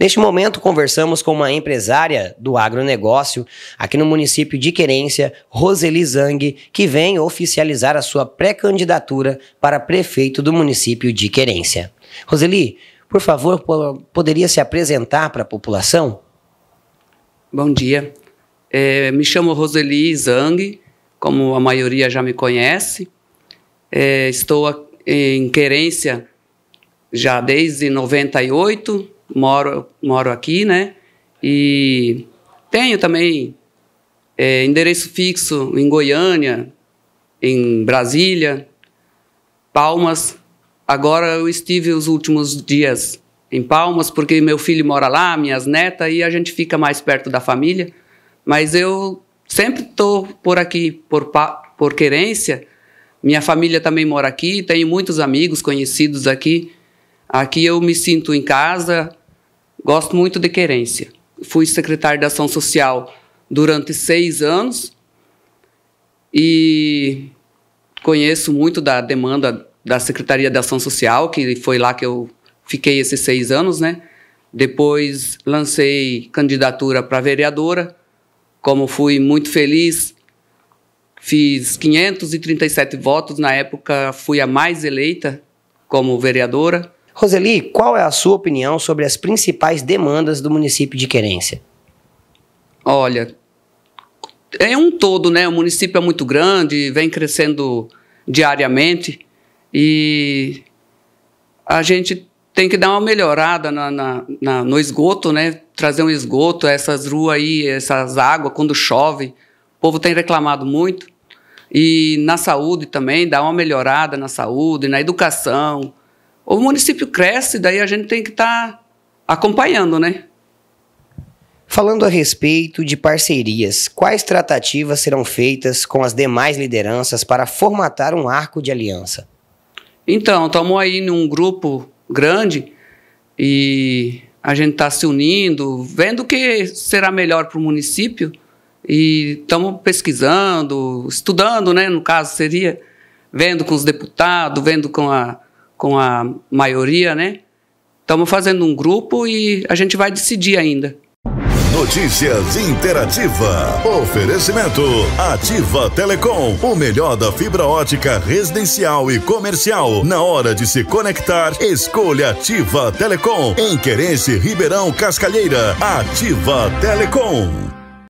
Neste momento, conversamos com uma empresária do agronegócio aqui no município de Querência, Roseli Zang, que vem oficializar a sua pré-candidatura para prefeito do município de Querência. Roseli, por favor, poderia se apresentar para a população? Bom dia. É, me chamo Roseli Zang, como a maioria já me conhece. É, estou em Querência já desde 98 moro, moro aqui, né? E tenho também é, endereço fixo em Goiânia, em Brasília, Palmas. Agora eu estive os últimos dias em Palmas, porque meu filho mora lá, minhas netas, e a gente fica mais perto da família. Mas eu sempre estou por aqui, por, por querência. Minha família também mora aqui, tenho muitos amigos conhecidos aqui. Aqui eu me sinto em casa, Gosto muito de querência. Fui secretário da Ação Social durante seis anos e conheço muito da demanda da Secretaria da Ação Social, que foi lá que eu fiquei esses seis anos, né? Depois lancei candidatura para vereadora. Como fui muito feliz, fiz 537 votos. Na época, fui a mais eleita como vereadora. Roseli, qual é a sua opinião sobre as principais demandas do município de Querência? Olha, é um todo, né? O município é muito grande, vem crescendo diariamente e a gente tem que dar uma melhorada na, na, na, no esgoto, né? Trazer um esgoto, essas ruas aí, essas águas, quando chove. O povo tem reclamado muito. E na saúde também, dar uma melhorada na saúde, na educação, o município cresce, daí a gente tem que estar tá acompanhando, né? Falando a respeito de parcerias, quais tratativas serão feitas com as demais lideranças para formatar um arco de aliança? Então, estamos aí num grupo grande e a gente está se unindo, vendo o que será melhor para o município e estamos pesquisando, estudando, né? No caso seria, vendo com os deputados, vendo com a com a maioria, né? Estamos fazendo um grupo e a gente vai decidir ainda. Notícias Interativa. Oferecimento Ativa Telecom, o melhor da fibra ótica residencial e comercial. Na hora de se conectar, escolha Ativa Telecom. Em Querência, Ribeirão Cascalheira. Ativa Telecom.